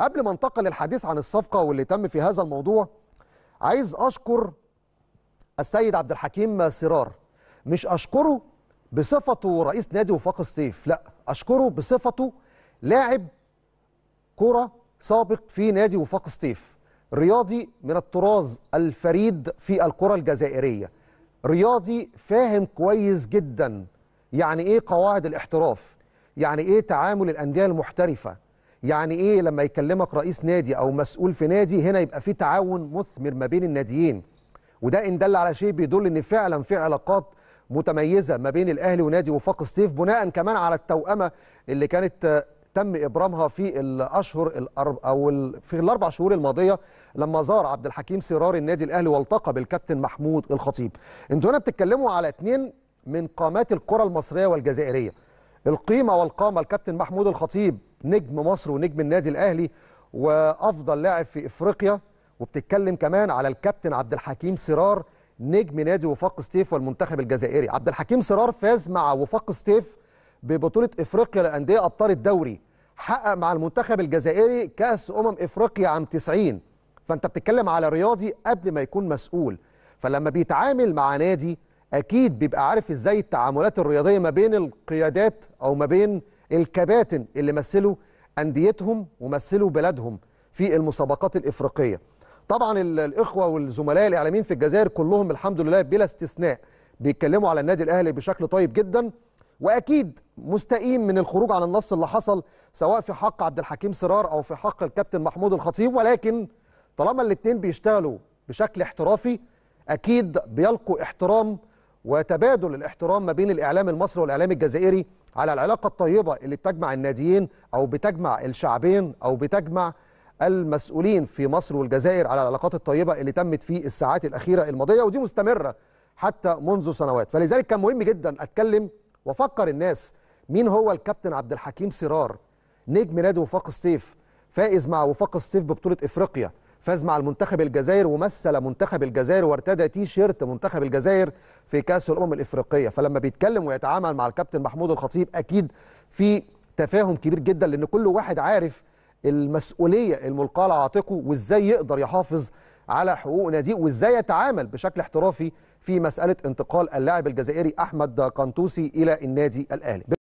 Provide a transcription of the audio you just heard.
قبل ما انتقل الحديث عن الصفقة واللي تم في هذا الموضوع عايز أشكر السيد عبد الحكيم سرار مش أشكره بصفته رئيس نادي وفاق الصيف لا أشكره بصفته لاعب كرة سابق في نادي وفاق الصيف رياضي من الطراز الفريد في الكرة الجزائرية رياضي فاهم كويس جدا يعني ايه قواعد الاحتراف يعني ايه تعامل الانديه المحترفه يعني ايه لما يكلمك رئيس نادي او مسؤول في نادي هنا يبقى في تعاون مثمر ما بين الناديين وده ان دل على شيء بيدل ان فعلا في علاقات متميزه ما بين الاهلي ونادي وفاق سطيف بناء كمان على التوأمه اللي كانت تم ابرامها في الاشهر الأرب او في الاربع شهور الماضيه لما زار عبد الحكيم سرار النادي الاهلي والتقى بالكابتن محمود الخطيب. انتوا هنا بتتكلموا على اثنين من قامات الكره المصريه والجزائريه. القيمه والقامه الكابتن محمود الخطيب نجم مصر ونجم النادي الاهلي وافضل لاعب في افريقيا وبتتكلم كمان على الكابتن عبد الحكيم سرار نجم نادي وفاق سطيف والمنتخب الجزائري عبد الحكيم سرار فاز مع وفاق سطيف ببطوله افريقيا لانديه ابطال الدوري حقق مع المنتخب الجزائري كاس امم افريقيا عام 90 فانت بتتكلم على رياضي قبل ما يكون مسؤول فلما بيتعامل مع نادي اكيد بيبقى عارف ازاي التعاملات الرياضيه ما بين القيادات او ما بين الكباتن اللي مثلوا انديتهم ومثلوا بلادهم في المسابقات الافريقيه طبعا الاخوه والزملاء الاعلاميين في الجزائر كلهم الحمد لله بلا استثناء بيتكلموا على النادي الاهلي بشكل طيب جدا واكيد مستقيم من الخروج عن النص اللي حصل سواء في حق عبد الحكيم سرار او في حق الكابتن محمود الخطيب ولكن طالما الاثنين بيشتغلوا بشكل احترافي اكيد بيلقوا احترام وتبادل الاحترام ما بين الاعلام المصري والاعلام الجزائري على العلاقة الطيبة اللي بتجمع الناديين أو بتجمع الشعبين أو بتجمع المسؤولين في مصر والجزائر على العلاقات الطيبة اللي تمت في الساعات الأخيرة الماضية ودي مستمرة حتى منذ سنوات فلذلك كان مهم جدا أتكلم وأفكر الناس مين هو الكابتن عبد الحكيم سرار نجم نادي وفاق السيف فائز مع وفاق السيف ببطولة إفريقيا فاز مع المنتخب الجزائر ومثل منتخب الجزائر وارتدى تي شيرت منتخب الجزائر في كاس الامم الافريقيه فلما بيتكلم ويتعامل مع الكابتن محمود الخطيب اكيد في تفاهم كبير جدا لان كل واحد عارف المسؤوليه الملقاه على عاتقه وازاي يقدر يحافظ على حقوق ناديه وازاي يتعامل بشكل احترافي في مساله انتقال اللاعب الجزائري احمد قنطوسي الى النادي الاهلي